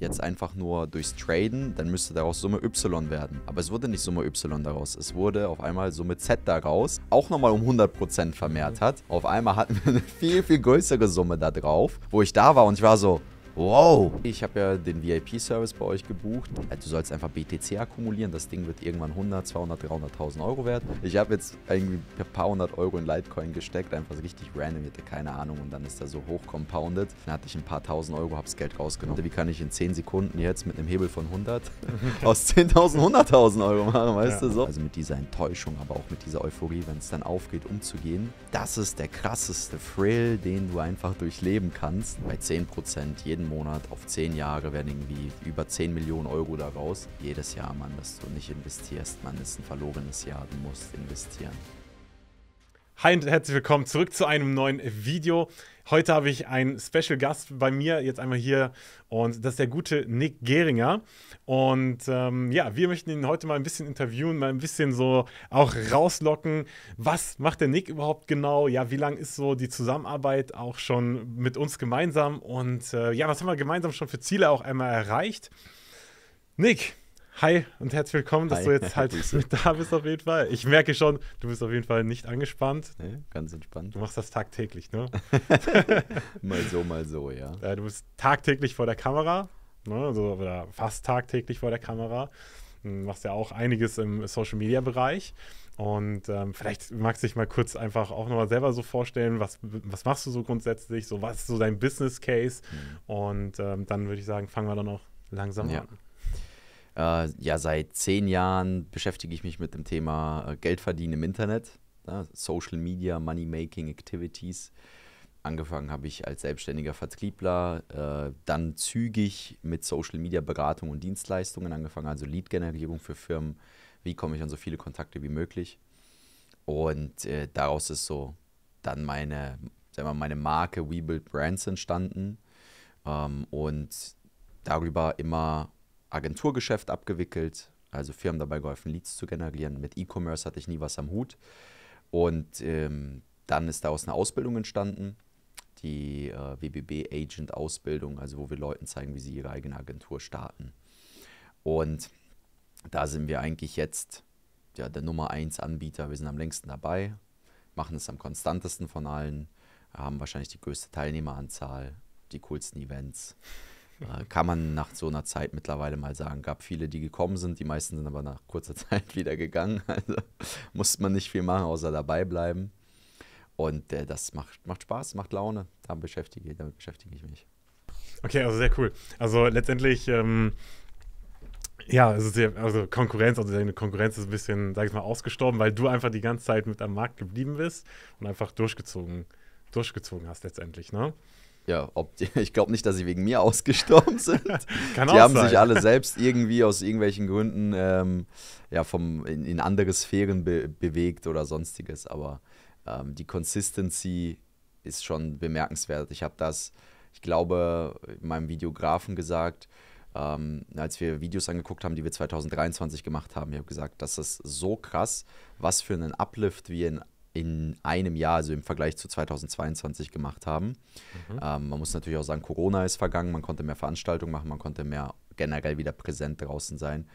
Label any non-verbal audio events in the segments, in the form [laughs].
jetzt einfach nur durchs Traden, dann müsste daraus Summe Y werden. Aber es wurde nicht Summe Y daraus. Es wurde auf einmal Summe Z daraus, auch nochmal um 100% vermehrt hat. Auf einmal hatten wir eine viel, viel größere Summe da drauf, wo ich da war und ich war so, Wow. Ich habe ja den VIP-Service bei euch gebucht. Äh, du sollst einfach BTC akkumulieren. Das Ding wird irgendwann 100, 200, 300.000 Euro wert. Ich habe jetzt irgendwie ein paar hundert Euro in Litecoin gesteckt. Einfach so richtig random. Ich hatte keine Ahnung. Und dann ist er so hoch compounded. Dann hatte ich ein paar tausend Euro, habe das Geld rausgenommen. Wie kann ich in 10 Sekunden jetzt mit einem Hebel von 100 [laughs] aus 10.000 100.000 Euro machen, weißt ja. du so? Also mit dieser Enttäuschung, aber auch mit dieser Euphorie, wenn es dann aufgeht, umzugehen. Das ist der krasseste Thrill, den du einfach durchleben kannst. Bei 10% jeden Monat auf 10 Jahre werden irgendwie über 10 Millionen Euro daraus. Jedes Jahr, Mann, dass du nicht investierst, Mann, ist ein verlorenes Jahr, du musst investieren. Hi und herzlich willkommen zurück zu einem neuen Video. Heute habe ich einen Special Gast bei mir, jetzt einmal hier, und das ist der gute Nick Geringer. Und ähm, ja, wir möchten ihn heute mal ein bisschen interviewen, mal ein bisschen so auch rauslocken. Was macht der Nick überhaupt genau? Ja, wie lang ist so die Zusammenarbeit auch schon mit uns gemeinsam? Und äh, ja, was haben wir gemeinsam schon für Ziele auch einmal erreicht? Nick, hi und herzlich willkommen, dass hi. du jetzt halt [laughs] mit da bist auf jeden Fall. Ich merke schon, du bist auf jeden Fall nicht angespannt. Nee, ganz entspannt. Du machst das tagtäglich, ne? [laughs] [laughs] mal so, mal so, ja. Äh, du bist tagtäglich vor der Kamera Ne? Also oder fast tagtäglich vor der Kamera. Du hm, machst ja auch einiges im Social-Media-Bereich. Und ähm, vielleicht magst du dich mal kurz einfach auch nochmal selber so vorstellen, was, was machst du so grundsätzlich, so was ist so dein Business Case? Mhm. Und ähm, dann würde ich sagen, fangen wir dann auch langsam ja. an. Äh, ja, seit zehn Jahren beschäftige ich mich mit dem Thema äh, Geld verdienen im Internet, ja, ne? Social Media, Money Making Activities. Angefangen habe ich als selbstständiger Vertriebler, äh, dann zügig mit Social Media Beratung und Dienstleistungen angefangen, also Lead-Generierung für Firmen. Wie komme ich an so viele Kontakte wie möglich? Und äh, daraus ist so dann meine, sagen wir, meine Marke We Build Brands entstanden ähm, und darüber immer Agenturgeschäft abgewickelt, also Firmen dabei geholfen, Leads zu generieren. Mit E-Commerce hatte ich nie was am Hut. Und ähm, dann ist daraus eine Ausbildung entstanden die äh, WBB Agent Ausbildung, also wo wir Leuten zeigen, wie sie ihre eigene Agentur starten. Und da sind wir eigentlich jetzt ja, der Nummer 1 Anbieter. Wir sind am längsten dabei, machen es am konstantesten von allen, haben wahrscheinlich die größte Teilnehmeranzahl, die coolsten Events. [laughs] Äh, kann man nach so einer Zeit mittlerweile mal sagen. Gab viele, die gekommen sind, die meisten sind aber nach kurzer [laughs] Zeit wieder gegangen. Also musste man nicht viel machen, außer dabei bleiben. Und äh, das macht, macht Spaß, macht Laune. Damit beschäftige, damit beschäftige ich mich. Okay, also sehr cool. Also letztendlich, ähm, ja, also, sehr, also Konkurrenz, also deine Konkurrenz ist ein bisschen, sag ich mal, ausgestorben, weil du einfach die ganze Zeit mit am Markt geblieben bist und einfach durchgezogen, durchgezogen hast letztendlich, ne? Ja, ob, [laughs] ich glaube nicht, dass sie wegen mir [laughs] ausgestorben sind. [laughs] Kann die haben sein. sich alle selbst irgendwie aus irgendwelchen Gründen ähm, ja, vom, in, in andere Sphären be bewegt oder sonstiges, aber ähm, die Consistency ist schon bemerkenswert. Ich habe das, ich glaube, meinem Videografen gesagt, ähm, als wir Videos angeguckt haben, die wir 2023 gemacht haben. Ich habe gesagt, das ist so krass, was für einen Uplift wir in, in einem Jahr, also im Vergleich zu 2022 gemacht haben. Mhm. Ähm, man muss natürlich auch sagen, Corona ist vergangen, man konnte mehr Veranstaltungen machen, man konnte mehr generell wieder präsent draußen sein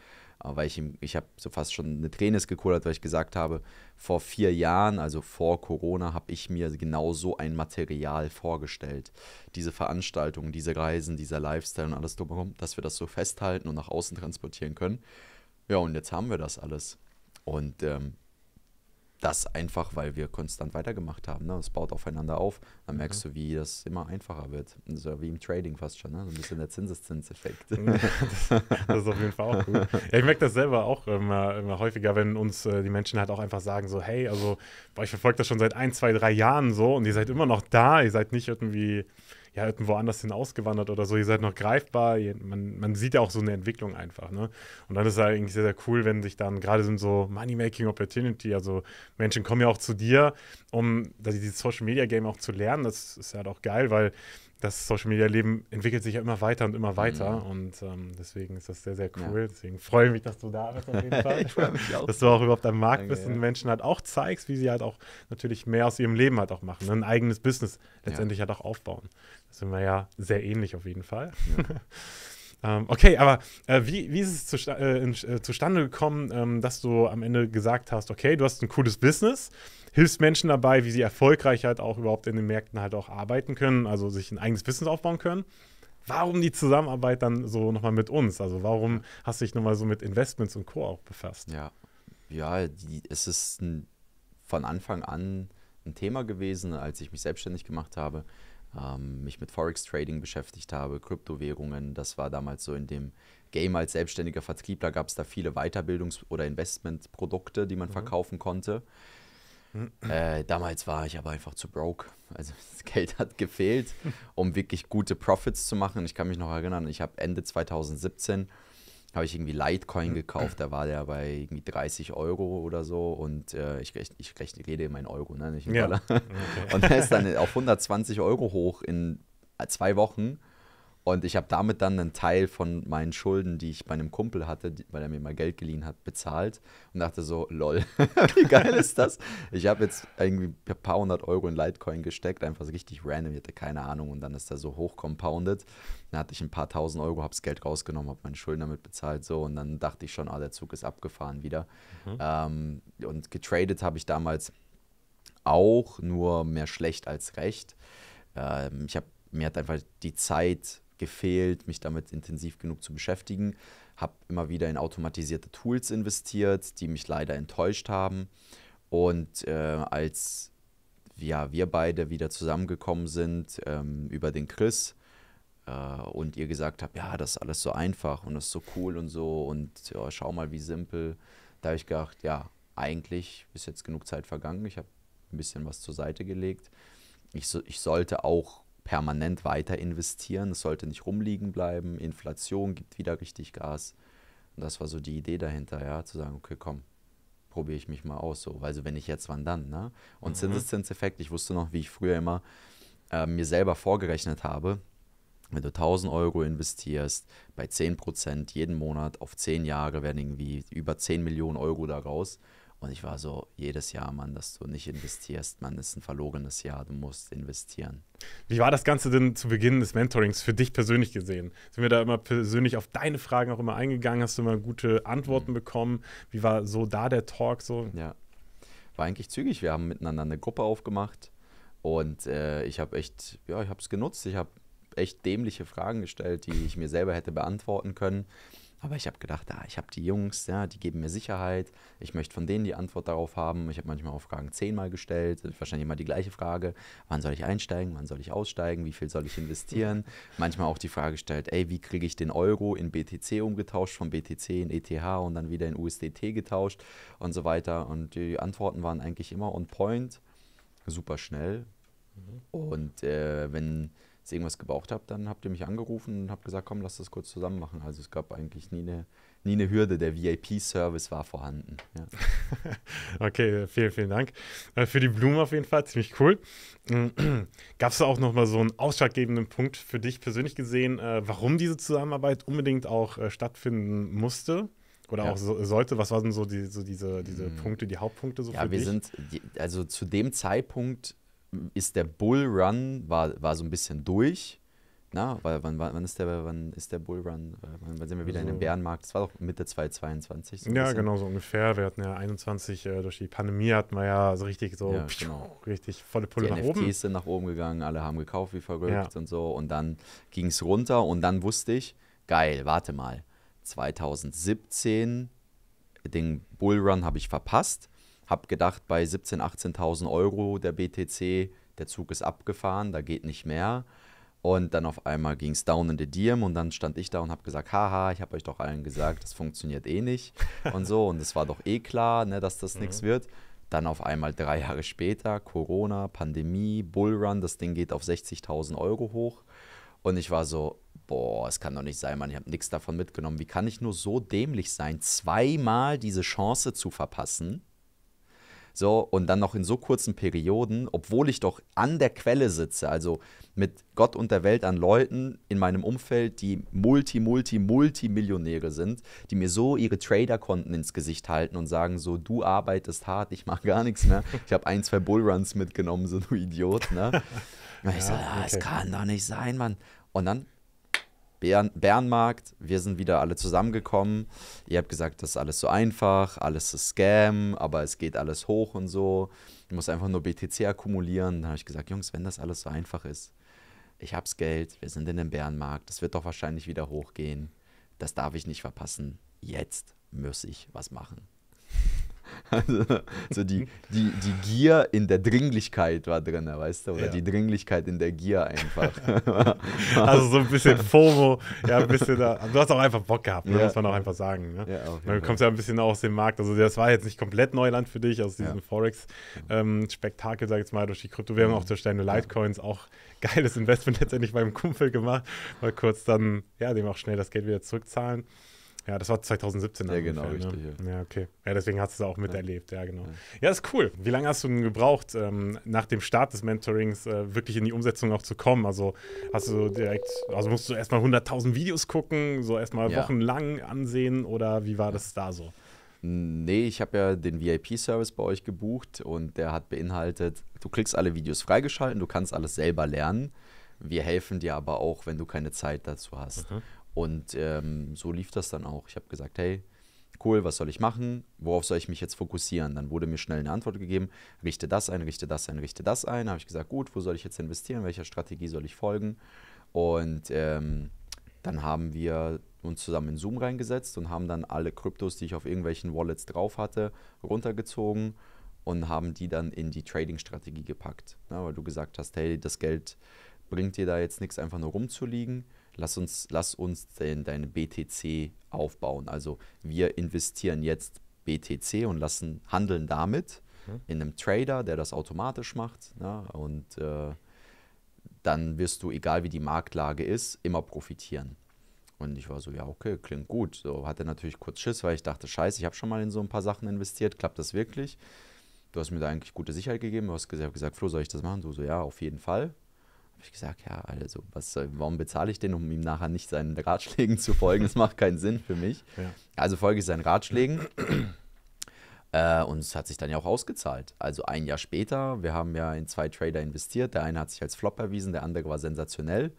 weil ich, ich habe so fast schon eine Träne gekullert, weil ich gesagt habe, vor vier Jahren, also vor Corona, habe ich mir genau so ein Material vorgestellt. Diese Veranstaltungen, diese Reisen, dieser Lifestyle und alles drumherum, dass wir das so festhalten und nach außen transportieren können. Ja, und jetzt haben wir das alles. Und ähm, das einfach, weil wir konstant weitergemacht haben. Ne? Es baut aufeinander auf. Dann merkst mhm. du, wie das immer einfacher wird. So wie im Trading fast schon, ne? so ein bisschen der Zinseszinseffekt. [laughs] das, ist auf jeden Fall auch gut. Ja, ich merke das selber auch immer, immer häufiger, wenn uns äh, die Menschen halt auch einfach sagen, so, hey, also, boah, ich verfolge das schon seit ein, zwei, drei Jahren so und ihr seid immer noch da, ihr seid nicht irgendwie ja, irgendwo anders hin ausgewandert oder so, ihr seid noch greifbar, ihr, man, man sieht ja auch so eine Entwicklung einfach, ne? Und dann ist es halt eigentlich sehr, sehr cool, wenn sich dann gerade sind so Money-Making Opportunity, also Menschen kommen ja auch zu dir, um dieses Social Media Game auch zu lernen. Das ist halt auch geil, weil das Social Media Leben entwickelt sich ja immer weiter und immer weiter. Mhm. Und ähm, deswegen ist das sehr, sehr cool. Ja. Deswegen freue ich mich, dass du da bist auf jeden [laughs] Fall. ich freue mich auch. Dass du auch überhaupt am Markt Danke, bist und ja. Menschen halt auch zeigst, wie sie halt auch natürlich mehr aus ihrem Leben halt auch machen. Ne? Ein eigenes Business letztendlich ja. halt auch aufbauen. Das sind wir ja sehr ähnlich auf jeden Fall. [laughs] ähm, okay, aber äh, wie, wie ist es zu, äh, in, äh, zustande gekommen, ähm, dass du am Ende gesagt hast, okay, du hast ein cooles Business, hilfst Menschen dabei, wie sie erfolgreich halt auch überhaupt in den Märkten halt auch arbeiten können, also sich ein eigenes Business aufbauen können. Warum die Zusammenarbeit dann so nochmal mit uns? Also warum hast du dich nochmal so mit Investments und Co. auch befasst? Ja, ja die, es ist ein, von Anfang an ein Thema gewesen, als ich mich selbstständig gemacht habe, ähm, mich mit Forex-Trading beschäftigt habe, Kryptowährungen. Das war damals so in dem Game als selbstständiger Vertriebler, gab es da viele Weiterbildungs- oder Investmentprodukte, die man mhm. verkaufen konnte. Äh, damals war ich aber einfach zu broke. Also [laughs] das Geld hat gefehlt, um wirklich gute Profits zu machen. Ich kann mich noch erinnern, ich habe Ende 2017 habe ich irgendwie Litecoin mhm. gekauft. Da war der bei irgendwie 30 Euro oder so. Und äh, ich, ich, ich, ich rede immer in Euro, ne? nicht in Dollar. Okay. Und der ist dann auf 120 Euro hoch in äh, zwei Wochen. Und ich habe damit dann einen Teil von meinen Schulden, die ich bei einem Kumpel hatte, weil er mir mal Geld geliehen hat, bezahlt und dachte so, lol, [laughs] wie geil ist das? Ich habe jetzt irgendwie ein paar hundert Euro in Litecoin gesteckt, einfach so richtig random, ich hatte keine Ahnung und dann ist er so hoch compounded. Dann hatte ich ein paar tausend Euro, habe das Geld rausgenommen, habe meine Schulden damit bezahlt so und dann dachte ich schon, ah, der Zug ist abgefahren wieder. Mhm. Ähm, und getradet habe ich damals auch, nur mehr schlecht als recht. Ähm, ich habe mir hat einfach die Zeit gefehlt, mich damit intensiv genug zu beschäftigen. Habe immer wieder in automatisierte Tools investiert, die mich leider enttäuscht haben. Und äh, als ja, wir beide wieder zusammengekommen sind ähm, über den Chris äh, und ihr gesagt habt, ja, das ist alles so einfach und das ist so cool und so und ja, schau mal, wie simpel. Da habe ich gedacht, ja, eigentlich ist jetzt genug Zeit vergangen. Ich habe ein bisschen was zur Seite gelegt. Ich, so, ich sollte auch permanent weiter investieren. Es sollte nicht rumliegen bleiben. Inflation gibt wieder richtig Gas. Und das war so die Idee dahinter, ja, zu sagen, okay, komm, probiere ich mich mal aus. So, weil wenn ich jetzt, wann dann, ne? Und mhm. Zinseszinseffekt, ich wusste noch, wie ich früher immer äh, mir selber vorgerechnet habe, wenn du 1000 Euro investierst, bei 10 Prozent jeden Monat auf 10 Jahre werden irgendwie über 10 Millionen Euro daraus. Und ich war so, jedes Jahr, Mann, dass du nicht investierst, Mann, ist ein verlogenes Jahr, du musst investieren. Wie war das Ganze denn zu Beginn des Mentorings für dich persönlich gesehen? Sind wir da immer persönlich auf deine Fragen auch immer eingegangen? Hast du immer gute Antworten mhm. bekommen? Wie war so da der Talk so? Ja, war eigentlich zügig. Wir haben miteinander eine Gruppe aufgemacht und äh, ich habe echt, ja, ich habe es genutzt. Ich habe echt dämliche Fragen gestellt, die ich mir selber hätte beantworten können. Aber ich habe gedacht, ah, ich habe die Jungs, ja, die geben mir Sicherheit. Ich möchte von denen die Antwort darauf haben. Ich habe manchmal auch Fragen zehnmal gestellt, wahrscheinlich immer die gleiche Frage. Wann soll ich einsteigen? Wann soll ich aussteigen? Wie viel soll ich investieren? [laughs] manchmal auch die Frage gestellt, ey, wie kriege ich den Euro in BTC umgetauscht, von BTC in ETH und dann wieder in USDT getauscht und so weiter. Und die Antworten waren eigentlich immer on point, super schnell. Mhm. Und äh, wenn es irgendwas gebraucht habt, dann habt ihr mich angerufen und habt gesagt, komm, lass das kurz zusammen machen. Also es gab eigentlich nie eine, nie eine Hürde. Der VIP-Service war vorhanden. Ja. [laughs] okay, vielen, vielen Dank. Äh, für die Blumen auf jeden Fall, ziemlich cool. [clears throat] gab es da auch nochmal so einen ausschlaggebenden Punkt für dich persönlich gesehen, äh, warum diese Zusammenarbeit unbedingt auch äh, stattfinden musste? Oder ja. auch so, sollte, was waren so, die, so diese, diese hm. Punkte, die Hauptpunkte so ja, für dich? Ja, wir sind, also zu dem Zeitpunkt ist der Bull Run, war, war so ein bisschen durch. Na, weil wann, wann, ist der, wann ist der Bull Run? Wann, wann sind wir wieder also, in den Bärenmarkt? Das war doch Mitte 2022. So ja, genau so ungefähr. Wir hatten ja 21 äh, durch die Pandemie hatten wir ja so richtig so ja, pschuh, genau. richtig volle Pulle die nach NFTs oben. sind nach oben gegangen, alle haben gekauft wie verrückt ja. und so. Und dann ging es runter und dann wusste ich, geil, warte mal, 2017 den Bull Run habe ich verpasst. Hab gedacht, bei 17.000, 18 18.000 Euro der BTC, der Zug ist abgefahren, da geht nicht mehr. Und dann auf einmal ging es down in the Diem und dann stand ich da und habe gesagt, haha, ich habe euch doch allen gesagt, das funktioniert eh nicht [laughs] und so. Und es war doch eh klar, ne, dass das mhm. nichts wird. Dann auf einmal drei Jahre später, Corona, Pandemie, Bullrun, das Ding geht auf 60.000 Euro hoch. Und ich war so, boah, es kann doch nicht sein, Mann, ich habe nichts davon mitgenommen. Wie kann ich nur so dämlich sein, zweimal diese Chance zu verpassen? So, und dann noch in so kurzen Perioden, obwohl ich doch an der Quelle sitze, also mit Gott und der Welt an Leuten in meinem Umfeld, die multi, multi, multimillionäre sind, die mir so ihre Trader-Konten ins Gesicht halten und sagen so, du arbeitest hart, ich mache gar nichts mehr. Ich habe ein, zwei Bullruns mitgenommen, so du Idiot. Ne? [laughs] Und ich ja, so, ah, okay. es kann doch nicht sein, Mann. Und dann Bären, Bärenmarkt. Wir sind wieder alle zusammengekommen. Ihr habt gesagt, das ist alles so einfach, alles ist Scam, aber es geht alles hoch und so. Ich muss einfach nur BTC akkumulieren. Dann habe ich gesagt, Jungs, wenn das alles so einfach ist, ich hab's Geld, wir sind in dem Bärenmarkt, das wird doch wahrscheinlich wieder hochgehen. Das darf ich nicht verpassen. Jetzt muss ich was machen. Also so die, die, die Gier in der Dringlichkeit war drin, weißt du? Oder ja. die Dringlichkeit in der Gier einfach. [laughs] also so ein bisschen FOMO, ja, ein bisschen da. Du hast auch einfach Bock gehabt, ne, ja. muss man auch einfach sagen. Ne? Ja, Dann kommst ja ein bisschen aus dem Markt. Also das war jetzt nicht komplett Neuland für dich, aus diesem ja. Forex-Spektakel, ähm, sag ich jetzt mal, durch die Kryptowährung, mhm. auch durch deine Litecoins, auch [laughs] geiles Investment letztendlich beim Kumpel gemacht, Mal kurz dann, ja, dem auch schnell das Geld wieder zurückzahlen. Ja, das war 2017. Ja, genau, ungefähr, richtig. Ne? Ja. ja. okay. Ja, deswegen hast du es auch miterlebt, ja, genau. Ja, ist cool. Wie lange hast du denn gebraucht, ähm, nach dem Start des Mentorings äh, wirklich in die Umsetzung auch zu kommen? Also hast du direkt, also musst du erstmal 100.000 Videos gucken, so erstmal ja. wochenlang ansehen oder wie war das da so? Nee, ich habe ja den VIP-Service bei euch gebucht und der hat beinhaltet, du kriegst alle Videos freigeschalten, du kannst alles selber lernen. Wir helfen dir aber auch, wenn du keine Zeit dazu hast. Mhm. Und ähm, so lief das dann auch. Ich habe gesagt, hey, cool, was soll ich machen? Worauf soll ich mich jetzt fokussieren? Dann wurde mir schnell eine Antwort gegeben, richte das ein, richte das ein, richte das ein. Da habe ich gesagt, gut, wo soll ich jetzt investieren? Welcher Strategie soll ich folgen? Und ähm, dann haben wir uns zusammen in Zoom reingesetzt und haben dann alle Kryptos, die ich auf irgendwelchen Wallets drauf hatte, runtergezogen und haben die dann in die Trading-Strategie gepackt. Ja, weil du gesagt hast, hey, das Geld bringt dir da jetzt nichts, einfach nur rumzuliegen lass uns, lass uns den, deine BTC aufbauen. Also wir investieren jetzt BTC und lassen handeln damit mhm. in einem Trader, der das automatisch macht. Na, ne? und äh, dann wirst du, egal wie die Marktlage ist, immer profitieren. Und ich war so, ja, okay, klingt gut. So hatte natürlich kurz Schiss, weil ich dachte, scheiße, ich habe schon mal in so ein paar Sachen investiert, klappt das wirklich? Du hast mir da eigentlich gute Sicherheit gegeben, du hast gesagt, Flo, soll ich das machen? Du so, ja, auf jeden Fall ich gesagt, ja, also was warum bezahle ich den, um ihm nachher nicht seinen Ratschlägen zu folgen? Das macht keinen Sinn für mich. Ja. Also folge ich seinen Ratschlägen. Äh, und es hat sich dann ja auch ausgezahlt. Also ein Jahr später, wir haben ja in zwei Trader investiert. Der eine hat sich als Flop erwiesen, der andere war sensationell.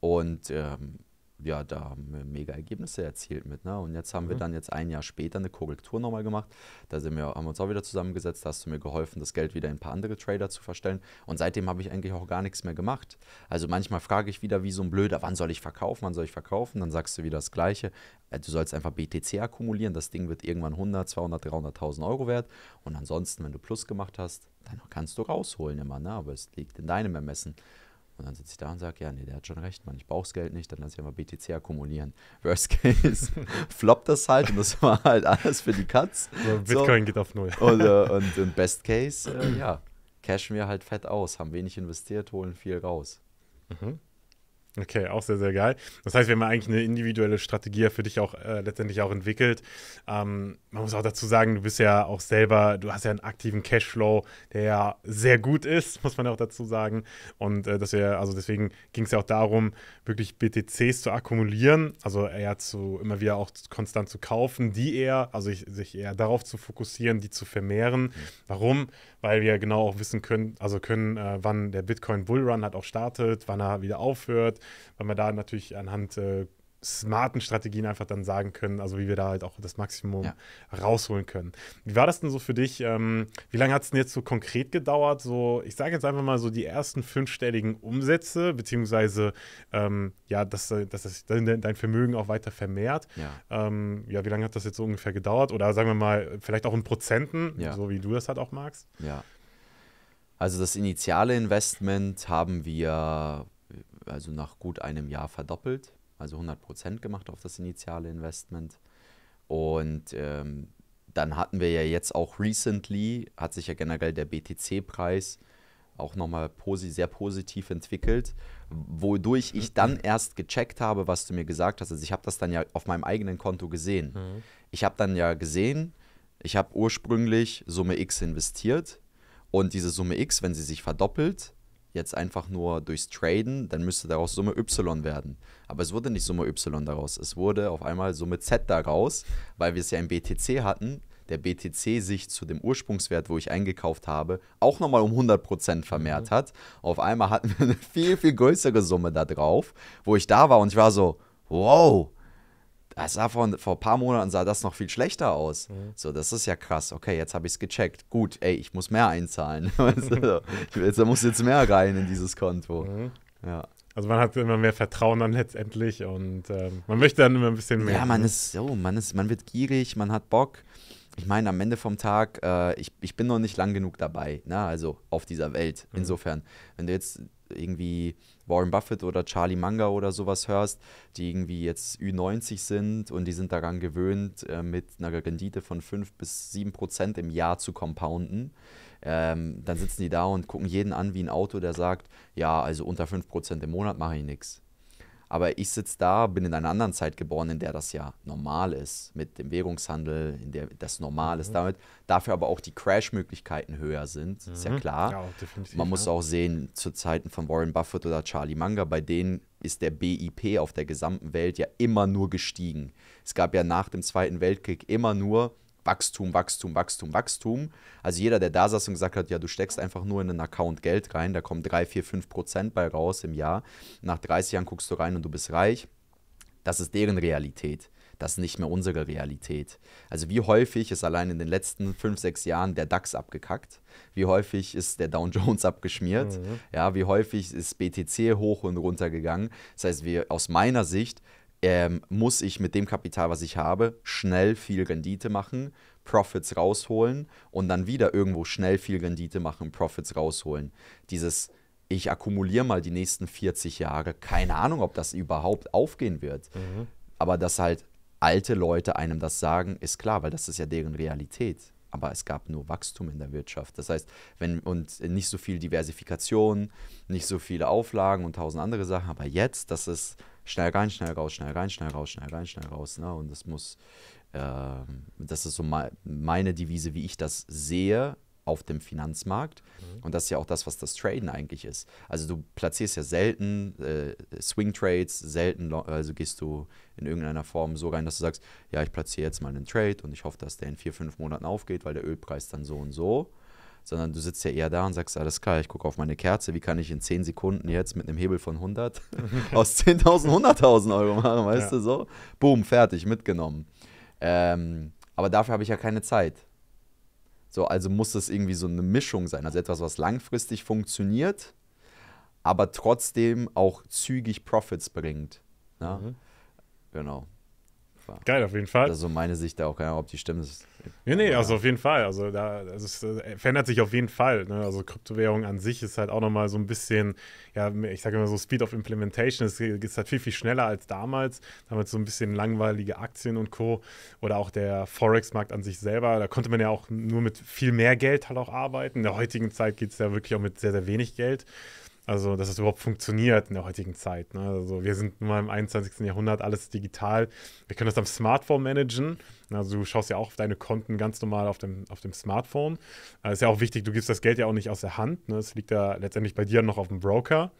Und ähm, ja, da haben wir mega Ergebnisse erzielt mit. Ne? Und jetzt haben mhm. wir dann jetzt ein Jahr später eine Korrektur nochmal gemacht. Da sind wir, haben wir uns auch wieder zusammengesetzt, da hast du mir geholfen, das Geld wieder in ein paar andere Trader zu verstellen. Und seitdem habe ich eigentlich auch gar nichts mehr gemacht. Also manchmal frage ich wieder wie so ein Blöder, wann soll ich verkaufen, wann soll ich verkaufen? Dann sagst du wieder das Gleiche. Äh, du sollst einfach BTC akkumulieren, das Ding wird irgendwann 100, 200, 300.000 Euro wert. Und ansonsten, wenn du Plus gemacht hast, dann kannst du rausholen immer. Ne? Aber es liegt in deinem Ermessen. Und dann sitze ich da und sage, ja, nee, der hat schon recht, man, ich brauche das Geld nicht, dann lasse ich mal BTC akkumulieren. [laughs] Worst case, [laughs] floppt das halt und das war halt alles für die Katz. So, [laughs] Bitcoin so. geht auf Null. Und, äh, und im Best Case, äh, ja, cashen wir halt fett aus, haben wenig investiert, holen viel raus. Mhm. Okay, auch sehr, sehr geil. Das heißt, wir haben eigentlich eine individuelle Strategie für dich auch äh, letztendlich auch entwickelt. Ähm, man muss auch dazu sagen, du bist ja auch selber, du hast ja einen aktiven Cashflow, der ja sehr gut ist, [laughs] muss man auch dazu sagen. Und äh, dass wir, also deswegen ging es ja auch darum, wirklich BTCs zu akkumulieren, also eher zu immer wieder auch konstant zu kaufen, die eher, also ich, sich eher darauf zu fokussieren, die zu vermehren. Mhm. Warum? Weil wir genau auch wissen können, also können, äh, wann der Bitcoin Bullrun hat auch startet, wann er wieder aufhört weil wir da natürlich anhand äh, smarten Strategien einfach dann sagen können, also wie wir da halt auch das Maximum ja. rausholen können. Wie war das denn so für dich? Ähm, wie lange hat es denn jetzt so konkret gedauert? So, ich sage jetzt einfach mal so die ersten fünfstelligen Umsätze, beziehungsweise ähm, ja, dass, äh, dass das dein Vermögen auch weiter vermehrt. Ja. Ähm, ja, wie lange hat das jetzt so ungefähr gedauert? Oder sagen wir mal, vielleicht auch in Prozenten, ja. so wie du das halt auch magst. Ja. Also das initiale Investment haben wir also nach gut einem Jahr verdoppelt, also 100% gemacht auf das initiale Investment. Und ähm, dann hatten wir ja jetzt auch recently, hat sich ja generell der BTC-Preis auch nochmal posi sehr positiv entwickelt, wodurch ich mhm. dann erst gecheckt habe, was du mir gesagt hast. Also ich habe das dann ja auf meinem eigenen Konto gesehen. Mhm. Ich habe dann ja gesehen, ich habe ursprünglich Summe X investiert und diese Summe X, wenn sie sich verdoppelt, jetzt einfach nur durchs Traden, dann müsste daraus Summe Y werden. Aber es wurde nicht Summe Y daraus, es wurde auf einmal Summe Z daraus, weil wir es ja im BTC hatten, der BTC sich zu dem Ursprungswert, wo ich eingekauft habe, auch nochmal um 100% vermehrt mhm. hat. Auf einmal hatten wir eine viel, viel größere Summe da drauf, wo ich da war und ich war so, wow, es sah vor, vor ein paar Monaten sah das noch viel schlechter aus. Mhm. So, das ist ja krass. Okay, jetzt habe ich es gecheckt. Gut, ey, ich muss mehr einzahlen. [laughs] da muss jetzt mehr rein in dieses Konto. Mhm. Ja. Also man hat immer mehr Vertrauen dann letztendlich und ähm, man möchte dann immer ein bisschen mehr. Ja, man ist so, man ist, man wird gierig, man hat Bock. Ich meine, am Ende vom Tag, äh, ich, ich bin noch nicht lang genug dabei, ne? also auf dieser Welt. Mhm. Insofern, wenn du jetzt irgendwie Warren Buffett oder Charlie Manga oder sowas hörst, die irgendwie jetzt Ü90 sind und die sind daran gewöhnt, äh, mit einer Rendite von 5 bis 7 Prozent im Jahr zu compounden. Ähm, dann sitzen die da und gucken jeden an wie ein Auto, der sagt, ja, also unter 5% Prozent im Monat mache ich nichts. Aber ich sitze da, bin in einer anderen Zeit geboren, in der das ja normal ist, mit dem Währungshandel, in der das normal ist mhm. damit. Dafür aber auch die Crash-Möglichkeiten höher sind, mhm. ist ja mhm. klar. Ja, Man ja. muss auch sehen, zu Zeiten von Warren Buffett oder Charlie Munger, bei denen ist der BIP auf der gesamten Welt ja immer nur gestiegen. Es gab ja nach dem Zweiten Weltkrieg immer nur Wachstum, Wachstum, Wachstum, Wachstum. Also jeder, der da saß und gesagt hat, ja, du steckst einfach nur in einen Account Geld rein, da kommen 3, 4, 5 Prozent bei raus im Jahr. Nach 30 Jahren guckst du rein und du bist reich. Das ist deren Realität das ist nicht mehr unsere Realität. Also wie häufig ist allein in den letzten 5, 6 Jahren der DAX abgekackt? Wie häufig ist der Dow Jones [laughs] abgeschmiert? Mhm. Ja, wie häufig ist BTC hoch und runter gegangen? Das heißt, wir aus meiner Sicht ähm, muss ich mit dem Kapital, was ich habe, schnell viel Rendite machen, Profits rausholen und dann wieder irgendwo schnell viel Rendite machen, Profits rausholen. Dieses, ich akkumuliere mal die nächsten 40 Jahre, keine Ahnung, ob das überhaupt aufgehen wird. Mhm. Aber dass halt alte Leute einem das sagen, ist klar, weil das ist ja deren Realität. Aber es gab nur Wachstum in der Wirtschaft. Das heißt, wenn und nicht so viel Diversifikation, nicht so viele Auflagen und tausend andere Sachen. Aber jetzt, das ist Schnell rein, schnell raus, schnell rein, schnell raus, schnell rein, schnell raus. Ne? Und das muss, äh, das ist so meine Devise, wie ich das sehe auf dem Finanzmarkt. Mhm. Und das ist ja auch das, was das Traden eigentlich ist. Also du platzierst ja selten äh, Swing Trades, selten, also gehst du in irgendeiner Form so rein, dass du sagst, ja, ich platziere jetzt mal einen Trade und ich hoffe, dass der in vier, fünf Monaten aufgeht, weil der Ölpreis dann so und so sondern du sitzt ja eher da und sagst, alles klar, ich gucke auf meine Kerze, wie kann ich in 10 Sekunden jetzt mit einem Hebel von 100 [laughs] aus 10.000 100.000 Euro machen, weißt ja. du so? Boom, fertig, mitgenommen. Ähm, aber dafür habe ich ja keine Zeit. So, also muss das irgendwie so eine Mischung sein, also etwas, was langfristig funktioniert, aber trotzdem auch zügig Profits bringt. Ne? Mhm. Genau war. Geil, auf jeden Fall. Also meine Sicht da auch, keine Ahnung, ob die stimmt. Ist, nee, nee, also auf jeden Fall. Also da also es äh, verändert sich auf jeden Fall. Ne? Also Kryptowährung an sich ist halt auch nochmal so ein bisschen, ja, ich sage immer so Speed of Implementation. Es geht halt viel, viel schneller als damals. Damals so ein bisschen langweilige Aktien und Co. Oder auch der Forex-Markt an sich selber. Da konnte man ja auch nur mit viel mehr Geld halt auch arbeiten. In der heutigen Zeit geht es ja wirklich auch mit sehr, sehr wenig Geld. Also, dass das überhaupt funktioniert in der heutigen Zeit. Ne? Also, wir sind nun mal im 21. Jahrhundert, alles digital. Wir können das am Smartphone managen. Also, du schaust ja auch auf deine Konten ganz normal auf dem, auf dem Smartphone. Also, ist ja auch wichtig, du gibst das Geld ja auch nicht aus der Hand. Ne? Es ne? liegt ja letztendlich bei dir noch auf dem Broker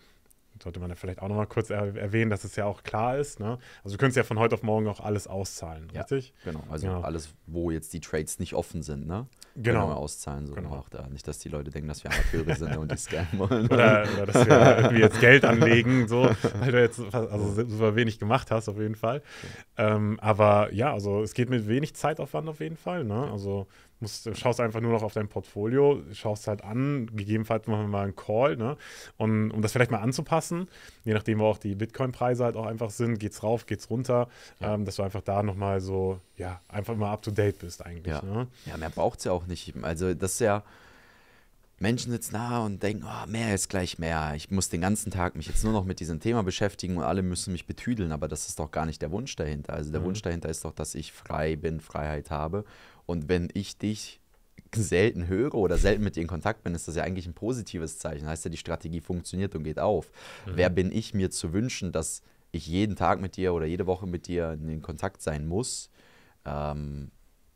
sollte man ja vielleicht auch nochmal kurz er erwähnen, dass es ja auch klar ist. Ne? Also du könntest ja von heute auf morgen auch alles auszahlen, ja, richtig? Genau, also ja. alles, wo jetzt die Trades nicht offen sind, ne? Genau. wir genau, auszahlen, so genau. auch da. Nicht, dass die Leute denken, dass wir Amateure sind und die scammen wollen. [laughs] Oder, oder, dass wir irgendwie jetzt Geld anlegen, so, weil du jetzt also super wenig gemacht hast, auf jeden Fall. Okay. Ähm, aber ja, also es geht mit wenig Zeitaufwand auf jeden Fall. Ne? Also musst, schaust einfach nur noch auf dein Portfolio, schaust halt an, gegebenenfalls machen wir mal einen Call, ne? Und, um das vielleicht mal anzupassen, je nachdem, wo auch die Bitcoin-Preise halt auch einfach sind, geht's rauf, geht's runter, ja. ähm, dass du einfach da nochmal so, ja, einfach mal up to date bist eigentlich. Ja, ne? ja mehr braucht's ja auch nicht. Also, das ist ja. Menschen sitzen da und denken, oh, mehr ist gleich mehr. Ich muss den ganzen Tag mich jetzt nur noch mit diesem Thema beschäftigen und alle müssen mich betüdeln. Aber das ist doch gar nicht der Wunsch dahinter. Also der mhm. Wunsch dahinter ist doch, dass ich frei bin, Freiheit habe und wenn ich dich selten höre oder selten mit dir in Kontakt bin, ist das ja eigentlich ein positives Zeichen. Heißt ja, die Strategie funktioniert und geht auf. Mhm. Wer bin ich, mir zu wünschen, dass ich jeden Tag mit dir oder jede Woche mit dir in Kontakt sein muss, ähm,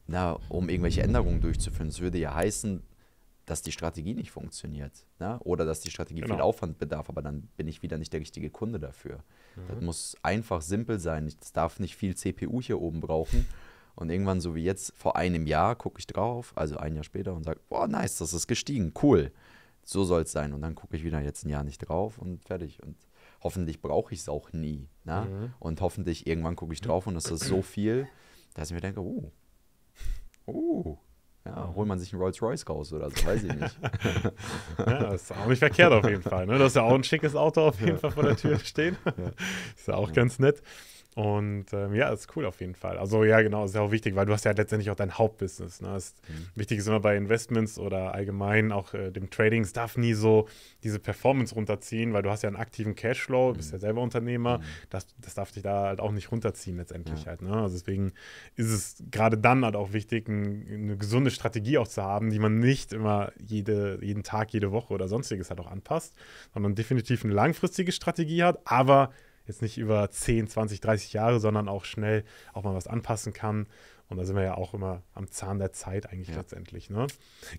na, um irgendwelche Änderungen durchzuführen? Das würde ja heißen, dass die Strategie nicht funktioniert. Na? Ne? Oder dass die Strategie genau. viel Aufwand bedarf, aber dann bin ich wieder nicht der richtige Kunde dafür. Mhm. Das muss einfach simpel sein. Es darf nicht viel CPU hier oben brauchen. Und irgendwann, so wie jetzt, vor einem Jahr, gucke ich drauf, also ein Jahr später, und sage, boah, nice, das ist gestiegen, cool. So soll es sein. Und dann gucke ich wieder jetzt ein Jahr nicht drauf und fertig. Und hoffentlich brauche ich es auch nie. Ne? Mhm. Und hoffentlich irgendwann gucke ich drauf und es ist so viel, dass ich mir denke, oh, oh, ja, holt man sich einen Rolls Royce raus oder so, weiß ich nicht. [laughs] ja, das ist auch nicht verkehrt auf jeden Fall. Ne? Du hast ja auch ein schickes Auto auf jeden Fall vor der Tür stehen. ist ja auch ganz nett. Und ähm, ja, ist cool auf jeden Fall. Also ja, genau, ist ja auch wichtig, weil du hast ja letztendlich auch dein Hauptbusiness. Ne? Ist, mhm. Wichtig ist immer bei Investments oder allgemein auch äh, dem Trading, es darf nie so diese Performance runterziehen, weil du hast ja einen aktiven Cashflow, mhm. bist ja selber Unternehmer, mhm. das, das darf dich da halt auch nicht runterziehen letztendlich ja. halt. Ne? Also deswegen ist es gerade dann halt auch wichtig, ein, eine gesunde Strategie auch zu haben, die man nicht immer jede, jeden Tag, jede Woche oder sonstiges halt auch anpasst, sondern definitiv eine langfristige Strategie hat, aber jetzt nicht über 10, 20, 30 Jahre, sondern auch schnell auch mal was anpassen kann. Und da sind wir ja auch immer am Zahn der Zeit eigentlich ja. letztendlich. Ne?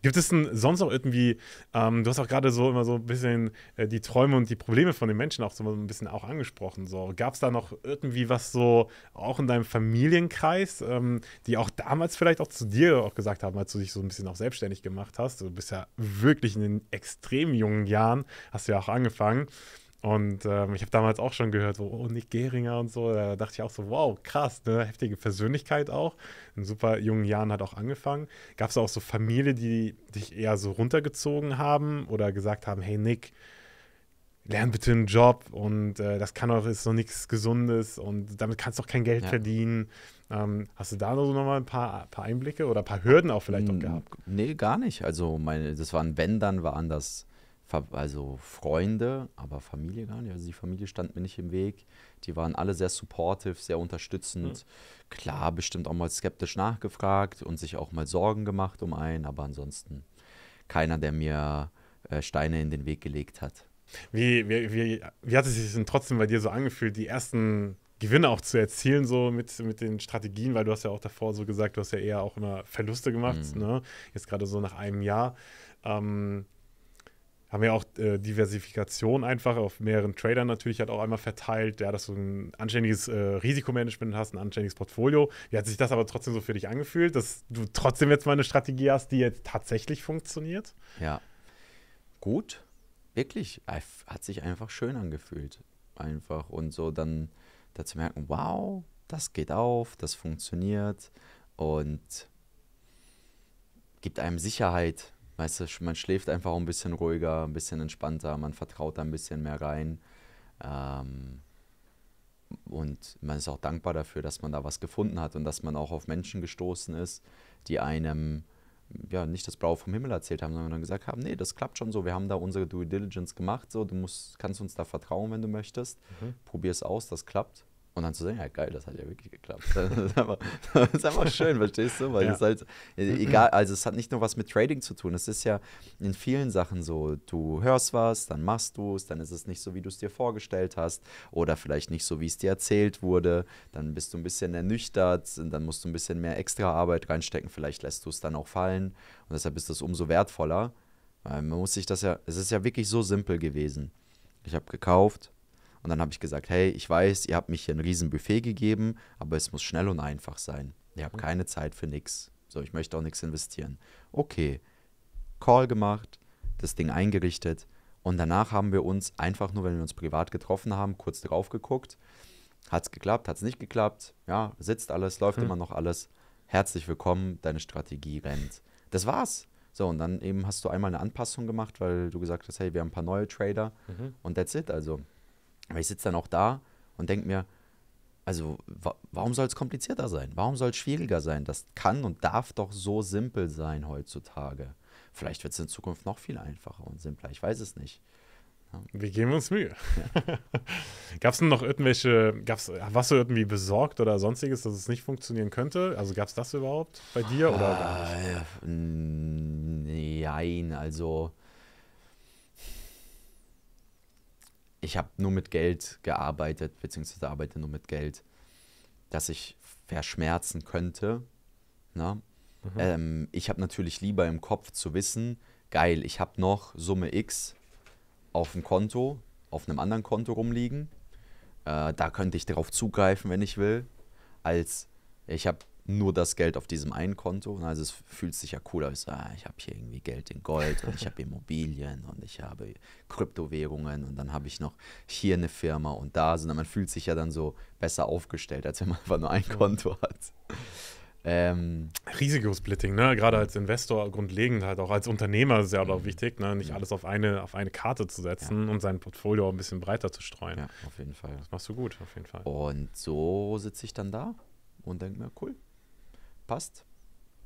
Gibt es denn sonst noch irgendwie, ähm, du hast auch gerade so immer so ein bisschen äh, die Träume und die Probleme von den Menschen auch so ein bisschen auch angesprochen. So. Gab es da noch irgendwie was so auch in deinem Familienkreis, ähm, die auch damals vielleicht auch zu dir auch gesagt haben, als du dich so ein bisschen auch selbstständig gemacht hast? Du bist ja wirklich in den extrem jungen Jahren, hast du ja auch angefangen. Und ähm, ich habe damals auch schon gehört, so, oh, Nick Geringer und so. Da dachte ich auch so, wow, krass, ne? Heftige Persönlichkeit auch. In super jungen Jahren hat auch angefangen. Gab es auch so Familie, die dich eher so runtergezogen haben oder gesagt haben, hey Nick, lern bitte einen Job und äh, das kann auch, ist noch nichts Gesundes und damit kannst du auch kein Geld ja. verdienen. Ähm, hast du da so nochmal ein paar, paar Einblicke oder ein paar Hürden auch vielleicht noch gehabt? Nee, gar nicht. Also meine, das waren, wenn, dann waren das also Freunde, aber Familie gar nicht. Also die Familie stand mir nicht im Weg. Die waren alle sehr supportive, sehr unterstützend. Mhm. Klar, bestimmt auch mal skeptisch nachgefragt und sich auch mal Sorgen gemacht um einen, aber ansonsten keiner, der mir äh, Steine in den Weg gelegt hat. Wie, wie, wie, wie hat es sich denn trotzdem bei dir so angefühlt, die ersten Gewinne auch zu erzielen, so mit, mit den Strategien, weil du hast ja auch davor so gesagt, du hast ja eher auch immer Verluste gemacht, mhm. ne? Jetzt gerade so nach einem Jahr. Ähm, haben ja auch äh, Diversifikation einfach auf mehreren Tradern natürlich halt auch einmal verteilt, ja, dass du ein anständiges äh, Risikomanagement hast, ein anständiges Portfolio. Wie hat sich das aber trotzdem so für dich angefühlt, dass du trotzdem jetzt mal eine Strategie hast, die jetzt tatsächlich funktioniert? Ja. Gut, wirklich. Hat sich einfach schön angefühlt. Einfach. Und so dann dazu merken, wow, das geht auf, das funktioniert und gibt einem Sicherheit, Weißt du, man schläft einfach ein bisschen ruhiger, ein bisschen entspannter, man vertraut da ein bisschen mehr rein. Ähm, und man ist auch dankbar dafür, dass man da was gefunden hat und dass man auch auf Menschen gestoßen ist, die einem ja nicht das Blaue vom Himmel erzählt haben, sondern gesagt haben, nee, das klappt schon so, wir haben da unsere Due Diligence gemacht, so, du musst, kannst uns da vertrauen, wenn du möchtest, mhm. probier es aus, das klappt. Und dann zu sagen, ja geil, das hat ja wirklich geklappt. [laughs] Das ist einfach, das ist einfach schön, verstehst du? Weil ja. es halt, äh, egal, also es hat nicht nur was mit Trading zu tun, es ist ja in vielen Sachen so, du hörst was, dann machst du es, dann ist es nicht so, wie du es dir vorgestellt hast oder vielleicht nicht so, wie es dir erzählt wurde, dann bist du ein bisschen ernüchtert, dann musst du ein bisschen mehr extra Arbeit reinstecken, vielleicht lässt du es dann auch fallen und deshalb ist das umso wertvoller, weil man muss sich das ja, es ist ja wirklich so simpel gewesen. Ich habe gekauft, und dann habe ich gesagt, hey, ich weiß, ihr habt mich hier ein Buffet gegeben, aber es muss schnell und einfach sein. Ihr habt mhm. keine Zeit für nichts. So, ich möchte auch nichts investieren. Okay, Call gemacht, das Ding eingerichtet. Und danach haben wir uns einfach nur, wenn wir uns privat getroffen haben, kurz drauf geguckt. Hat es geklappt, hat es nicht geklappt? Ja, sitzt alles, läuft mhm. immer noch alles. Herzlich willkommen, deine Strategie rennt. Das war's. So, und dann eben hast du einmal eine Anpassung gemacht, weil du gesagt hast, hey, wir haben ein paar neue Trader mhm. und that's it. Also aber ich sitze dann auch da und denke mir, also wa warum soll es komplizierter sein? Warum soll es schwieriger sein? Das kann und darf doch so simpel sein heutzutage. Vielleicht wird es in Zukunft noch viel einfacher und simpler, ich weiß es nicht. Wir geben uns Mühe. Ja. [laughs] gab es denn noch irgendwelche, gab's, warst du irgendwie besorgt oder sonstiges, dass es nicht funktionieren könnte? Also gab es das überhaupt bei dir? Oder äh, nein, also ich habe nur mit Geld gearbeitet, beziehungsweise arbeite nur mit Geld, dass ich verschmerzen könnte. Ne? Mhm. Ähm, ich habe natürlich lieber im Kopf zu wissen, geil, ich habe noch Summe X auf dem Konto, auf einem anderen Konto rumliegen. Äh, da könnte ich darauf zugreifen, wenn ich will, als ich habe nur das Geld auf diesem einen Konto. Also es fühlt sich ja cool aus. Ah, ich habe hier irgendwie Geld in Gold und ich habe Immobilien und ich habe Kryptowährungen und dann habe ich noch hier eine Firma und da. Also man fühlt sich ja dann so besser aufgestellt, als wenn man einfach nur ein Konto hat. Ähm, Risikosplitting, ne? gerade als Investor grundlegend, halt auch als Unternehmer ist ja auch mhm. wichtig, ne? nicht mhm. alles auf eine, auf eine Karte zu setzen ja. und sein Portfolio ein bisschen breiter zu streuen. Ja, auf jeden Fall. Das machst du gut, auf jeden Fall. Und so sitze ich dann da und denke mir, cool, verpasst.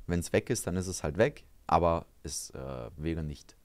Wenn es weg ist, dann ist es halt weg, aber es äh, wäre nicht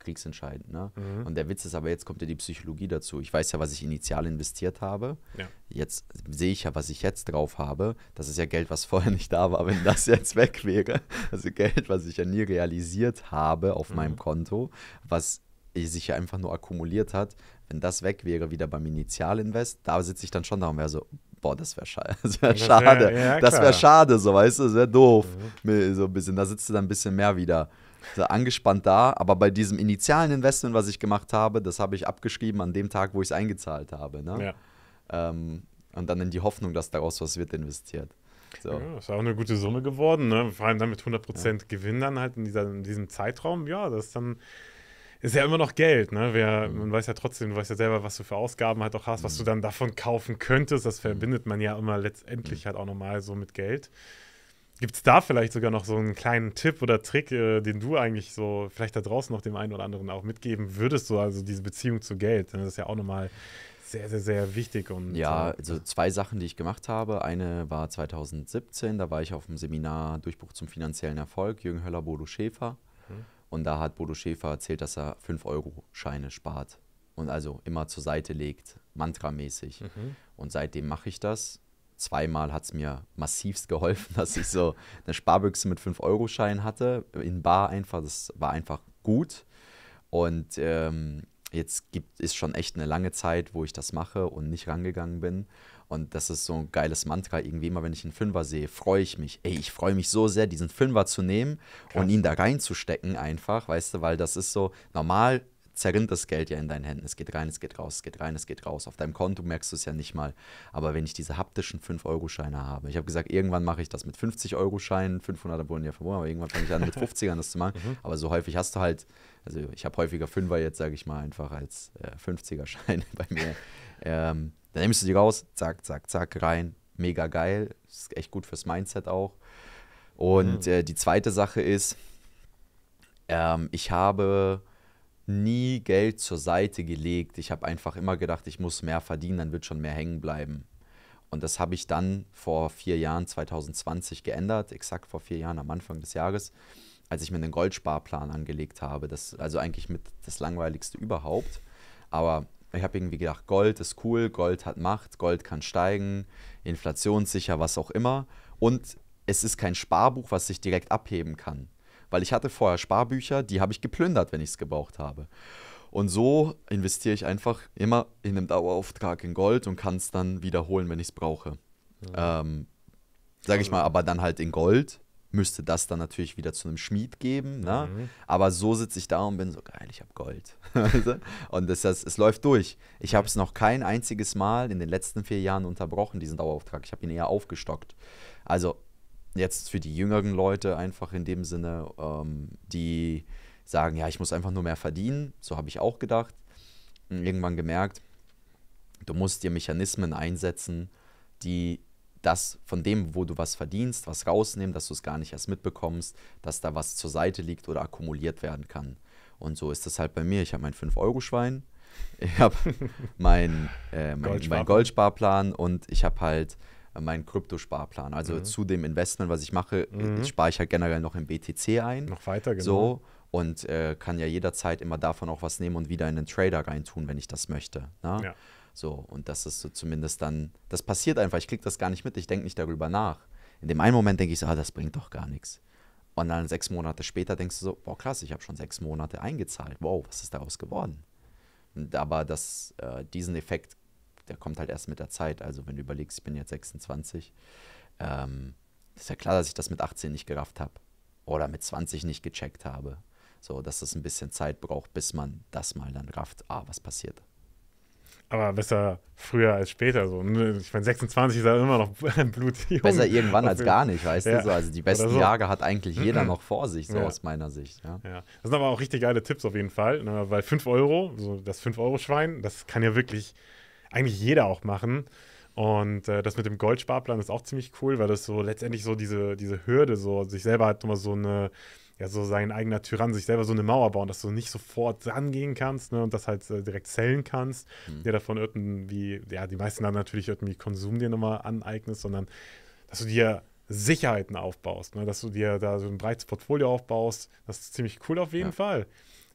kriegsentscheidend. Ne? Mhm. Und der Witz ist aber, jetzt kommt ja die Psychologie dazu. Ich weiß ja, was ich initial investiert habe. Ja. Jetzt sehe ich ja, was ich jetzt drauf habe. Das ist ja Geld, was [laughs] vorher nicht da war, wenn das jetzt weg wäre. Also Geld, was ich ja nie realisiert habe auf mhm. meinem Konto, was sich ja einfach nur akkumuliert hat. Wenn das weg wäre, wieder beim Initialinvest, da sitze ich dann schon da und wäre so, boah, das wäre scha [laughs] wär schade. Wär, ja, das wäre schade, so weißt du, sehr doof. Mhm. So ein bisschen, da sitzt du dann ein bisschen mehr wieder. So angespannt da, aber bei diesem initialen Investment, was ich gemacht habe, das habe ich abgeschrieben an dem Tag, wo ich es eingezahlt habe. Ne? Ja. Ähm, und dann in die Hoffnung, dass daraus was wird investiert. So. Ja, ist auch eine gute Summe geworden, ne? vor allem dann mit 100% ja. Gewinn dann halt in, dieser, in diesem Zeitraum. Ja, das ist dann ist ja immer noch Geld, ne? Wer, man weiß ja trotzdem, du weißt ja selber, was du für Ausgaben halt auch hast, was du mhm. dann davon kaufen könntest. Das verbindet man ja immer letztendlich mhm. halt auch nochmal so mit Geld. Gibt es da vielleicht sogar noch so einen kleinen Tipp oder Trick, äh, den du eigentlich so vielleicht da draußen noch dem einen oder anderen auch mitgeben würdest, so also diese Beziehung zu Geld? Das ist ja auch nochmal sehr, sehr, sehr wichtig. Und, ja, äh, also zwei Sachen, die ich gemacht habe. Eine war 2017, da war ich auf dem Seminar Durchbruch zum finanziellen Erfolg, Jürgen Höller, Bodo Schäfer. Mhm. Und da hat Bodo Schäfer erzählt, dass er 5-Euro-Scheine spart und also immer zur Seite legt, mantramäßig. Mhm. Und seitdem mache ich das. Zweimal hat es mir massivst geholfen, [laughs] dass ich so eine Sparbüchse mit 5-Euro-Schein hatte, in Bar einfach. Das war einfach gut. Und ähm, jetzt gibt, ist schon echt eine lange Zeit, wo ich das mache und nicht rangegangen bin. Und das ist so ein geiles Mantra. Irgendwie immer, wenn ich einen Fünfer sehe, freue ich mich. Ey, ich freue mich so sehr, diesen Fünfer zu nehmen Krass. und ihn da reinzustecken einfach, weißt du, weil das ist so normal zerrinnt das Geld ja in deinen Händen. Es geht rein, es geht raus, es geht rein, es geht raus. Auf deinem Konto merkst du es ja nicht mal. Aber wenn ich diese haptischen 5-Euro-Scheine habe, ich habe gesagt, irgendwann mache ich das mit 50-Euro-Scheinen, 500er wurden ja verboten, aber irgendwann fange ich an mit 50ern [laughs] das zu machen. Mhm. Aber so häufig hast du halt, also ich habe häufiger Fünfer jetzt, sage ich mal, einfach als äh, 50er-Scheine [laughs] bei mir. ähm, dann nimmst du die raus, zack, zack, zack, rein. Mega geil, ist echt gut fürs Mindset auch. Und mhm. äh, die zweite Sache ist, ähm, ich habe nie Geld zur Seite gelegt. Ich habe einfach immer gedacht, ich muss mehr verdienen, dann wird schon mehr hängen bleiben. Und das habe ich dann vor vier Jahren, 2020, geändert, exakt vor vier Jahren am Anfang des Jahres, als ich mir einen Goldsparplan angelegt habe. Das, also eigentlich mit das Langweiligste überhaupt. Aber ich habe irgendwie gedacht, Gold ist cool, Gold hat Macht, Gold kann steigen, inflationssicher, was auch immer. Und es ist kein Sparbuch, was sich direkt abheben kann weil ich hatte vorher Sparbücher, die habe ich geplündert, wenn ich es gebraucht habe. Und so investiere ich einfach immer in einem Dauerauftrag in Gold und kann es dann wiederholen, wenn ich es brauche. Ja. Ähm, Sage ich mal, aber dann halt in Gold, müsste das dann natürlich wieder zu einem Schmied geben. Ne? Mhm. Aber so sitze ich da und bin so geil, ich habe Gold. [laughs] und das, das, es läuft durch. Ich habe es noch kein einziges Mal in den letzten vier Jahren unterbrochen, diesen Dauerauftrag. Ich habe ihn eher aufgestockt. Also jetzt für die jüngeren Leute einfach in dem Sinne, ähm, die sagen, ja, ich muss einfach nur mehr verdienen. So habe ich auch gedacht. Und irgendwann gemerkt, du musst dir Mechanismen einsetzen, die das von dem, wo du was verdienst, was rausnehmen, dass du es gar nicht erst mitbekommst, dass da was zur Seite liegt oder akkumuliert werden kann. Und so ist das halt bei mir. Ich habe mein 5-Euro-Schwein, ich habe [laughs] mein, äh, mein, Goldsparplan. mein Goldsparplan und ich habe halt meinen Kryptosparplan. Also mhm. zu dem Investment, was ich mache, äh, mhm. spare ich halt generell noch im BTC ein. Noch weiter, genau. So und äh, kann ja jederzeit immer davon auch was nehmen und wieder in den Trader reintun, wenn ich das möchte. Ne? Ja. So, und das ist so zumindest dann, das passiert einfach, ich kriege das gar nicht mit, ich denke nicht darüber nach. In dem einen Moment denke ich so, ah, das bringt doch gar nichts. Und dann sechs Monate später denkst du so, boah, klasse, ich habe schon sechs Monate eingezahlt. Wow, was ist daraus geworden? Und aber das, äh, diesen Effekt der kommt halt erst mit der Zeit. Also wenn du überlegst, ich bin jetzt 26, ähm, ist ja klar, dass ich das mit 18 nicht gerafft habe oder mit 20 nicht gecheckt habe. So, dass das ein bisschen Zeit braucht, bis man das mal dann rafft, ah, was passiert. Aber besser früher als später so. Ne? Ich meine, 26 ist ja immer noch [laughs] blutjung. Besser irgendwann als gar nicht, weißt ja. du? So, also die besten so. Jahre hat eigentlich jeder [clears throat] noch vor sich, so ja. aus meiner Sicht. Ja. ja. Das sind aber auch richtig geile Tipps auf jeden Fall, ne? weil 5 Euro, so das 5-Euro-Schwein, das kann ja wirklich eigentlich jeder auch machen. Und äh, das mit dem Goldsparplan ist auch ziemlich cool, weil das so letztendlich so diese, diese Hürde, so sich selber halt nochmal so eine, ja, so sein eigener Tyrann, sich selber so eine Mauer bauen, dass du nicht sofort rangehen kannst ne, und das halt äh, direkt zählen kannst, mhm. dir davon irgendwie, ja, die meisten dann natürlich irgendwie Konsum dir nochmal aneignest, sondern dass du dir Sicherheiten aufbaust, ne, dass du dir da so ein breites Portfolio aufbaust. Das ist ziemlich cool auf jeden ja. Fall.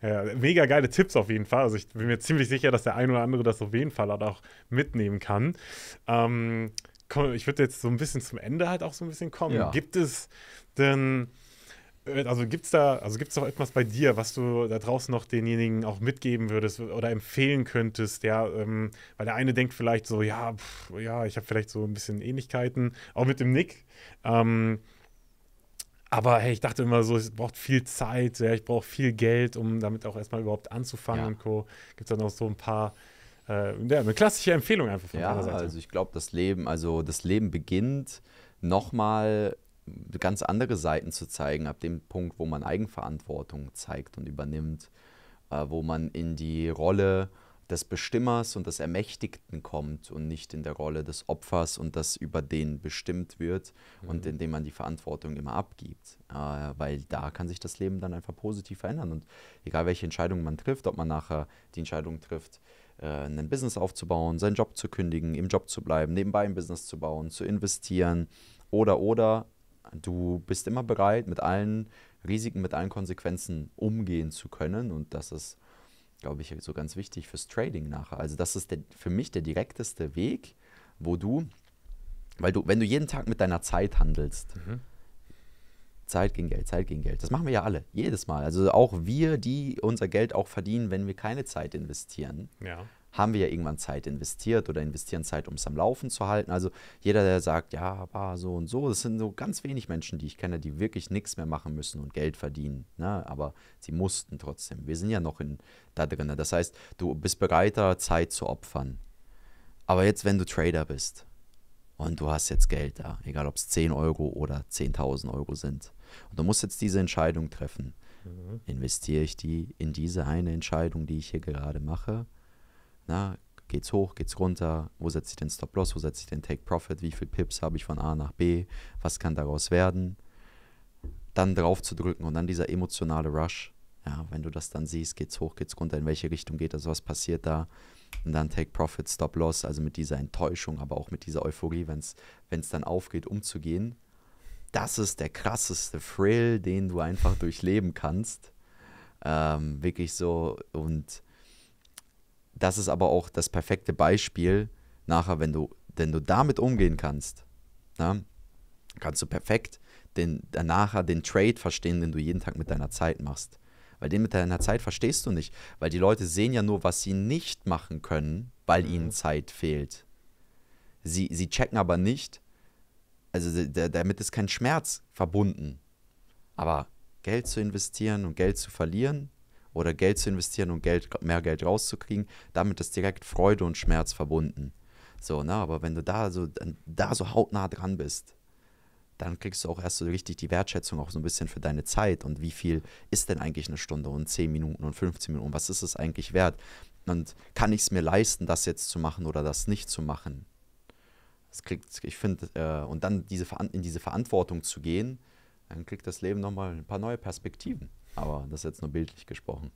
Ja, mega geile Tipps auf jeden Fall. Also ich bin mir ziemlich sicher, dass der ein oder andere das auf jeden Fall halt auch mitnehmen kann. Ähm, komm, ich würde jetzt so ein bisschen zum Ende halt auch so ein bisschen kommen. Ja. Gibt es denn, äh, also gibt es da, also gibt es noch etwas bei dir, was du da draußen noch denjenigen auch mitgeben würdest oder empfehlen könntest, ja, ähm, weil der eine denkt vielleicht so, ja, pff, ja, ich habe vielleicht so ein bisschen Ähnlichkeiten, auch mit dem Nick. Ähm, aber hey, ich dachte immer so, es braucht viel Zeit, ja, ich brauche viel Geld, um damit auch erstmal überhaupt anzufangen ja. und Co. Gibt es dann noch so ein paar, äh, ja, eine klassische Empfehlung einfach von ja, meiner Seite. Also ich glaube, das Leben, also das Leben beginnt nochmal ganz andere Seiten zu zeigen, ab dem Punkt, wo man Eigenverantwortung zeigt und übernimmt, äh, wo man in die Rolle des Bestimmers und des Ermächtigten kommt und nicht in der Rolle des Opfers und das über den bestimmt wird mhm. und indem man die Verantwortung immer abgibt. Äh, weil da kann sich das Leben dann einfach positiv verändern. Und egal welche Entscheidung man trifft, ob man nachher die Entscheidung trifft, äh, ein Business aufzubauen, seinen Job zu kündigen, im Job zu bleiben, nebenbei ein Business zu bauen, zu investieren oder oder du bist immer bereit, mit allen Risiken, mit allen Konsequenzen umgehen zu können und das ist glaube ich, so ganz wichtig fürs Trading nachher. Also das ist der, für mich der direkteste Weg, wo du, weil du, wenn du jeden Tag mit deiner Zeit handelst, mhm. Zeit gegen Geld, Zeit gegen Geld. Das machen wir ja alle, jedes Mal. Also auch wir, die unser Geld auch verdienen, wenn wir keine Zeit investieren, ja. haben wir ja irgendwann Zeit investiert oder investieren Zeit, um es am Laufen zu halten. Also jeder, der sagt, ja, aber so und so, das sind so ganz wenig Menschen, die ich kenne, die wirklich nichts mehr machen müssen und Geld verdienen. Ne? Aber sie mussten trotzdem. Wir sind ja noch in, da drin. Das heißt, du bist bereiter, Zeit zu opfern. Aber jetzt, wenn du Trader bist, und du hast jetzt Geld da, egal ob es 10 Euro oder 10.000 Euro sind. Und du musst jetzt diese Entscheidung treffen. Mhm. Investiere ich die in diese eine Entscheidung, die ich hier gerade mache? Na, geht's hoch, geht's runter? Wo setze ich den Stop-Loss? Wo setze ich den Take-Profit? Wie viel Pips habe ich von A nach B? Was kann daraus werden? Dann drauf zu drücken und dann dieser emotionale Rush. Ja, wenn du das dann siehst, geht's hoch, geht's runter, in welche Richtung geht das, was passiert da? Und dann Take Profit, Stop Loss, also mit dieser Enttäuschung, aber auch mit dieser Euphorie, wenn es dann aufgeht, umzugehen. Das ist der krasseste Thrill, den du einfach durchleben kannst. Ähm, wirklich so. Und das ist aber auch das perfekte Beispiel nachher, wenn du, wenn du damit umgehen kannst, na, ne, kannst du perfekt den, nachher den Trade verstehen, den du jeden Tag mit deiner Zeit machst. Weil den mit deiner Zeit verstehst du nicht. Weil die Leute sehen ja nur, was sie nicht machen können, weil mhm. ihnen Zeit fehlt. Sie, sie checken aber nicht, also damit ist kein Schmerz verbunden. Aber Geld zu investieren und Geld zu verlieren oder Geld zu investieren und Geld, mehr Geld rauszukriegen, damit ist direkt Freude und Schmerz verbunden. So, ne? Aber wenn du da so, da so hautnah dran bist, dann kriegst du auch erst so richtig die Wertschätzung auch so ein bisschen für deine Zeit und wie viel ist denn eigentlich eine Stunde und 10 Minuten und 15 Minuten, was ist es eigentlich wert und kann ich es mir leisten, das jetzt zu machen oder das nicht zu machen. Das kriegt, ich finde, äh, und dann diese, in diese Verantwortung zu gehen, dann kriegt das Leben nochmal ein paar neue Perspektiven. Aber das ist jetzt nur bildlich gesprochen.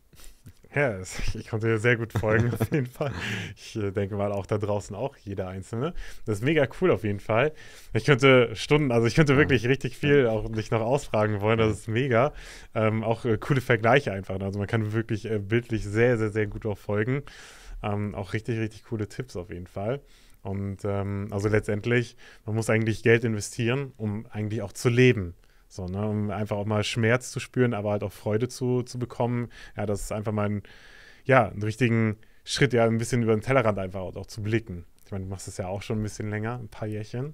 Ja, ich konnte dir sehr gut folgen, auf jeden Fall. Ich äh, denke mal auch da draußen auch jeder Einzelne. Das ist mega cool auf jeden Fall. Ich könnte Stunden, also ich könnte wirklich richtig viel auch dich noch ausfragen wollen, das ist mega. Ähm, auch äh, coole Vergleiche einfach. Also man kann wirklich äh, bildlich sehr, sehr, sehr gut auch folgen. Ähm, auch richtig, richtig coole Tipps auf jeden Fall. Und ähm, also letztendlich, man muss eigentlich Geld investieren, um eigentlich auch zu leben. So, ne, um einfach auch mal Schmerz zu spüren, aber halt auch Freude zu, zu bekommen. Ja, das ist einfach mal ein, ja, einen richtigen Schritt, ja, ein bisschen über den Tellerrand einfach auch, auch zu blicken. Ich meine, du machst das ja auch schon ein bisschen länger, ein paar Jährchen.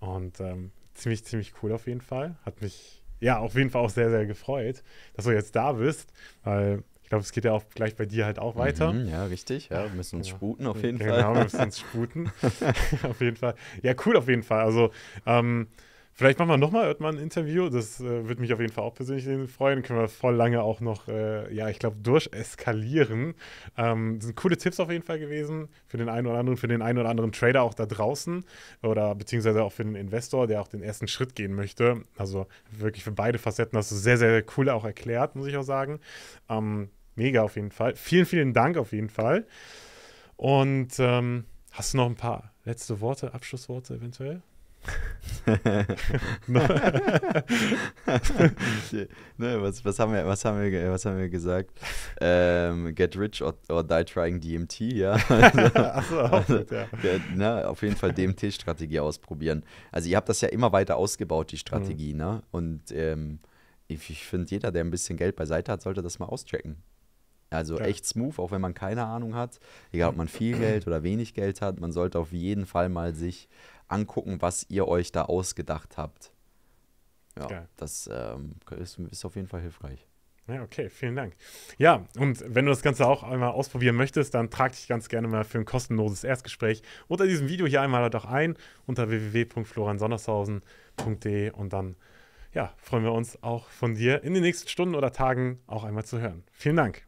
Und ähm, ziemlich, ziemlich cool auf jeden Fall. Hat mich, ja, auf jeden Fall auch sehr, sehr gefreut, dass du jetzt da bist, weil ich glaube, es geht ja auch gleich bei dir halt auch weiter. Mhm, ja, richtig. Ja, wir müssen uns ja. sputen auf jeden genau, Fall. Genau, wir müssen uns sputen. [laughs] [laughs] auf jeden Fall. Ja, cool auf jeden Fall. Also, ähm, Vielleicht machen wir nochmal irgendwann ein Interview. Das äh, würde mich auf jeden Fall auch persönlich freuen. können wir voll lange auch noch, äh, ja, ich glaube, durcheskalieren. Ähm, sind coole Tipps auf jeden Fall gewesen für den einen oder anderen, für den einen oder anderen Trader auch da draußen oder beziehungsweise auch für den Investor, der auch den ersten Schritt gehen möchte. Also wirklich für beide Facetten hast du sehr, sehr cool auch erklärt, muss ich auch sagen. Ähm, mega auf jeden Fall. Vielen, vielen Dank auf jeden Fall. Und ähm, hast du noch ein paar letzte Worte, Abschlussworte eventuell? [laughs] ne, was, was, haben wir, was, haben wir, was haben wir gesagt? Ähm, get rich or, or, die trying DMT, ja. [laughs] Also, also, ja. Ne, auf jeden Fall DMT-Strategie ausprobieren. Also ihr habt das ja immer weiter ausgebaut, die Strategie, mhm. ne? Und ähm, ich, ich finde, jeder, der ein bisschen Geld beiseite hat, sollte das mal auschecken. Also ja. echt smooth, auch wenn man keine Ahnung hat. Egal, ob man viel [clears throat] Geld oder wenig Geld hat, man sollte auf jeden Fall mal sich angucken, was ihr euch da ausgedacht habt. Ja, Geil. das ähm, ist, ist auf jeden Fall hilfreich. Ja, okay, vielen Dank. Ja, und wenn du das Ganze auch einmal ausprobieren möchtest, dann trag dich ganz gerne mal für ein kostenloses Erstgespräch unter diesem Video hier einmal doch ein unter www.floransondershausen.de und dann ja, freuen wir uns auch von dir in den nächsten Stunden oder Tagen auch einmal zu hören. Vielen Dank.